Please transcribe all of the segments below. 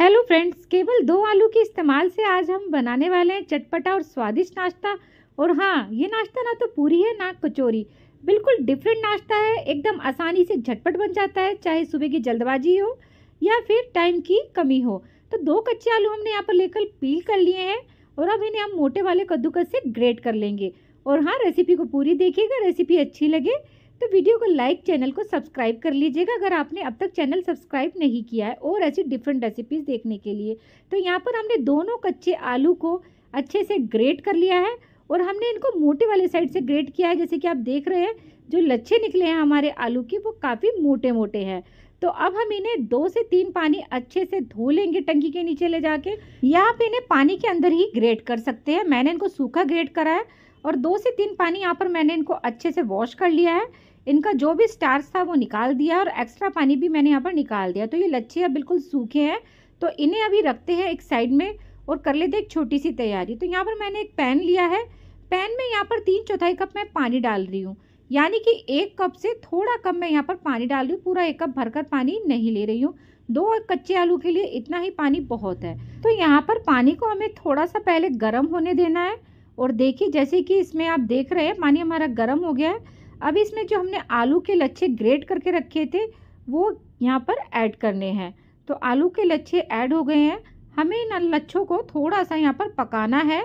hello friends केवल दो आलू के इस्तेमाल से आज हम बनाने वाले हैं चटपटा और स्वादिष्ट नाश्ता और हाँ ये नाश्ता ना तो पूरी है ना कचौरी बिल्कुल डिफरेंट नाश्ता है एकदम आसानी से झटपट बन जाता है चाहे सुबह की जल्दबाजी हो या फिर टाइम की कमी हो तो दो कच्चे आलू हमने यहाँ पर लेकर पील कर लिए हैं और अब इन्हें हम मोटे वाले कद्दूकस से ग्रेट कर लेंगे और हाँ रेसिपी को पूरी देखिएगा रेसिपी अच्छी लगे तो वीडियो को लाइक चैनल को सब्सक्राइब कर लीजिएगा अगर आपने अब तक चैनल सब्सक्राइब नहीं किया है और ऐसी डिफरेंट रेसिपीज़ देखने के लिए तो यहाँ पर हमने दोनों कच्चे आलू को अच्छे से ग्रेट कर लिया है और हमने इनको मोटे वाले साइड से ग्रेट किया है जैसे कि आप देख रहे हैं जो लच्छे निकले हैं हमारे आलू के वो काफ़ी मोटे मोटे हैं तो अब हम इन्हें दो से तीन पानी अच्छे से धो लेंगे टंकी के नीचे ले जाके या आप इन्हें पानी के अंदर ही ग्रेट कर सकते हैं मैंने इनको सूखा ग्रेट करा है और दो से तीन पानी यहाँ पर मैंने इनको अच्छे से वॉश कर लिया है इनका जो भी स्टार्स था वो निकाल दिया और एक्स्ट्रा पानी भी मैंने यहाँ पर निकाल दिया तो ये लच्छे अब बिल्कुल सूखे हैं तो इन्हें अभी रखते हैं एक साइड में और कर लेते हैं एक छोटी सी तैयारी तो यहाँ पर मैंने एक पैन लिया है पैन में यहाँ पर तीन चौथाई कप मैं पानी डाल रही हूँ यानी कि एक कप से थोड़ा कम मैं यहाँ पर पानी डाल रही हूँ पूरा एक कप भरकर पानी नहीं ले रही हूँ दो कच्चे आलू के लिए इतना ही पानी बहुत है तो यहाँ पर पानी को हमें थोड़ा सा पहले गर्म होने देना है और देखिए जैसे कि इसमें आप देख रहे हैं पानी हमारा गर्म हो गया है अब इसमें जो हमने आलू के लच्छे ग्रेट करके रखे थे वो यहाँ पर ऐड करने हैं तो आलू के लच्छे ऐड हो गए हैं हमें इन लच्छों को थोड़ा सा यहाँ पर पकाना है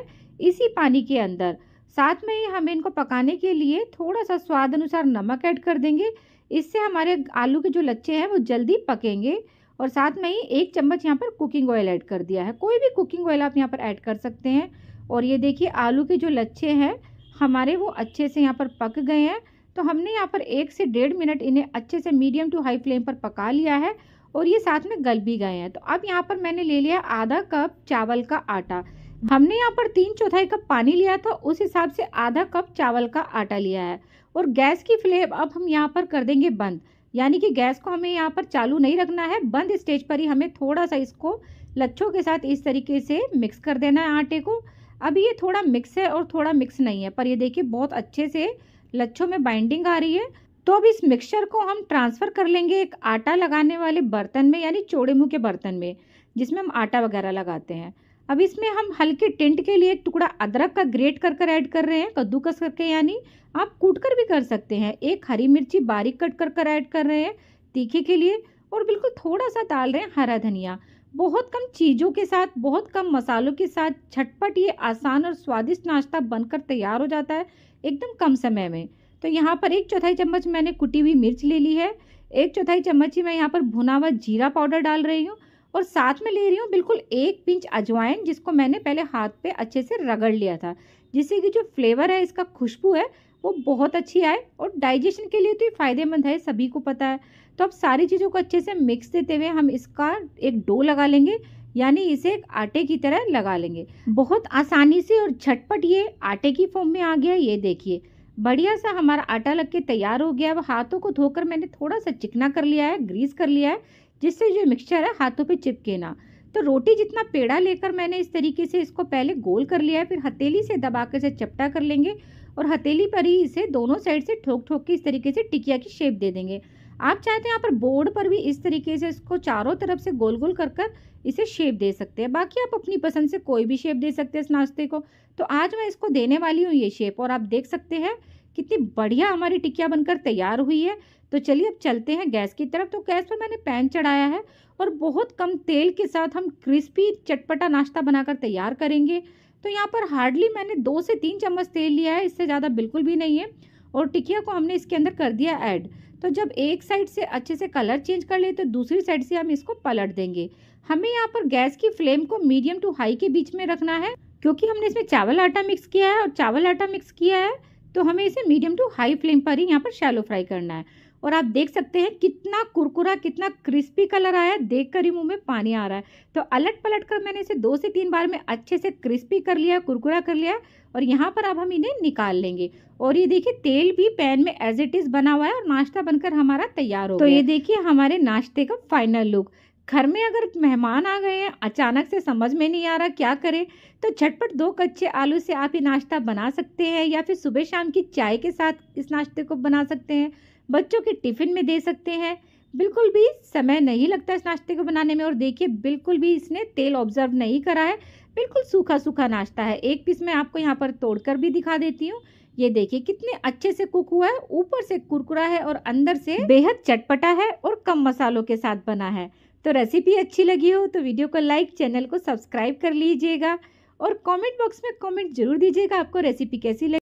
इसी पानी के अंदर साथ में ही हम इनको पकाने के लिए थोड़ा सा स्वाद अनुसार नमक ऐड कर देंगे इससे हमारे आलू के जो लच्छे हैं वो जल्दी पकेंगे और साथ में ही एक चम्मच यहाँ पर कुकिंग ऑयल ऐड कर दिया है कोई भी कुकिंग ऑयल आप यहाँ पर ऐड कर सकते हैं और ये देखिए आलू के जो लच्छे हैं हमारे वो अच्छे से यहाँ पर पक गए हैं तो हमने यहाँ पर एक से डेढ़ मिनट इन्हें अच्छे से मीडियम टू हाई फ्लेम पर पका लिया है और ये साथ में गल भी गए हैं तो अब यहाँ पर मैंने ले लिया आधा कप चावल का आटा हमने यहाँ पर तीन चौथाई कप पानी लिया था उस हिसाब से आधा कप चावल का आटा लिया है और गैस की फ्लेम अब हम यहाँ पर कर देंगे बंद यानी कि गैस को हमें यहाँ पर चालू नहीं रखना है बंद स्टेज पर ही हमें थोड़ा सा इसको लच्छों के साथ इस तरीके से मिक्स कर देना है आटे को अभी ये थोड़ा मिक्स है और थोड़ा मिक्स नहीं है पर ये देखिए बहुत अच्छे से लच्छों में बाइंडिंग आ रही है तो अब इस मिक्सचर को हम ट्रांसफ़र कर लेंगे एक आटा लगाने वाले बर्तन में यानी चौड़े मुँह के बर्तन में जिसमें हम आटा वगैरह लगाते हैं अब इसमें हम हल्के टिंट के लिए एक टुकड़ा अदरक का ग्रेट कर कर ऐड कर रहे हैं कद्दूकस करके यानी आप कूट कर भी कर सकते हैं एक हरी मिर्ची बारीक कट कर कर ऐड कर रहे हैं तीखे के लिए और बिल्कुल थोड़ा सा डाल रहे हैं हरा धनिया बहुत कम चीज़ों के साथ बहुत कम मसालों के साथ झटपट ये आसान और स्वादिष्ट नाश्ता बनकर तैयार हो जाता है एकदम कम समय में तो यहाँ पर एक चौथाई चम्मच मैंने कुटी हुई मिर्च ले ली है एक चौथाई चम्मच ही मैं यहाँ पर भुना हुआ जीरा पाउडर डाल रही हूँ और साथ में ले रही हूँ बिल्कुल एक पिंच अजवाइन जिसको मैंने पहले हाथ पे अच्छे से रगड़ लिया था जिससे कि जो फ्लेवर है इसका खुशबू है वो बहुत अच्छी आए और डाइजेशन के लिए तो ये फ़ायदेमंद है सभी को पता है तो अब सारी चीज़ों को अच्छे से मिक्स देते हुए हम इसका एक डो लगा लेंगे यानी इसे एक आटे की तरह लगा लेंगे बहुत आसानी से और झटपट ये आटे की फॉर्म में आ गया ये देखिए बढ़िया सा हमारा आटा लग के तैयार हो गया अब हाथों को धोकर मैंने थोड़ा सा चिकना कर लिया है ग्रीस कर लिया है जिससे जो मिक्सचर है हाथों पे चिपके ना तो रोटी जितना पेड़ा लेकर मैंने इस तरीके से इसको पहले गोल कर लिया है फिर हथेली से दबाकर इसे चपटा कर लेंगे और हथेली पर ही इसे दोनों साइड से ठोक ठोक के इस तरीके से टिकिया की शेप दे देंगे आप चाहते हैं यहाँ पर बोर्ड पर भी इस तरीके से इसको चारों तरफ से गोल गोल कर कर इसे शेप दे सकते हैं बाकी आप अपनी पसंद से कोई भी शेप दे सकते हैं इस नाश्ते को तो आज मैं इसको देने वाली हूँ ये शेप और आप देख सकते हैं कितनी बढ़िया हमारी टिकिया बनकर तैयार हुई है तो चलिए अब चलते हैं गैस की तरफ तो गैस पर मैंने पैन चढ़ाया है और बहुत कम तेल के साथ हम क्रिस्पी चटपटा नाश्ता बनाकर तैयार करेंगे तो यहाँ पर हार्डली मैंने दो से तीन चम्मच तेल लिया है इससे ज़्यादा बिल्कुल भी नहीं है और टिकिया को हमने इसके अंदर कर दिया ऐड तो जब एक साइड से अच्छे से कलर चेंज कर ले तो दूसरी साइड से हम इसको पलट देंगे हमें यहाँ पर गैस की फ्लेम को मीडियम टू हाई के बीच में रखना है क्योंकि हमने इसमें चावल आटा मिक्स किया है और चावल आटा मिक्स किया है तो हमें इसे मीडियम टू हाई फ्लेम पर ही यहाँ पर शैलो फ्राई करना है और आप देख सकते हैं कितना कुरकुरा कितना क्रिस्पी कलर आया है देख कर ही मुँह में पानी आ रहा है तो अलट पलट कर मैंने इसे दो से तीन बार में अच्छे से क्रिस्पी कर लिया कुरकुरा कर लिया और यहाँ पर अब हम इन्हें निकाल लेंगे और ये देखिए तेल भी पैन में एज इट इज़ बना हुआ है और नाश्ता बनकर हमारा तैयार हो तो ये देखिए हमारे नाश्ते का फाइनल लुक घर में अगर मेहमान आ गए हैं अचानक से समझ में नहीं आ रहा क्या करें तो झटपट दो कच्चे आलू से आप ये नाश्ता बना सकते हैं या फिर सुबह शाम की चाय के साथ इस नाश्ते को बना सकते हैं बच्चों के टिफ़िन में दे सकते हैं बिल्कुल भी समय नहीं लगता इस नाश्ते को बनाने में और देखिए बिल्कुल भी इसने तेल ऑब्जर्व नहीं करा है बिल्कुल सूखा सूखा नाश्ता है एक पीस मैं आपको यहाँ पर तोड़कर भी दिखा देती हूँ ये देखिए कितने अच्छे से कुक हुआ है ऊपर से कुरकुरा है और अंदर से बेहद चटपटा है और कम मसालों के साथ बना है तो रेसिपी अच्छी लगी हो तो वीडियो को लाइक चैनल को सब्सक्राइब कर लीजिएगा और कमेंट बॉक्स में कमेंट जरूर दीजिएगा आपको रेसिपी कैसी लगी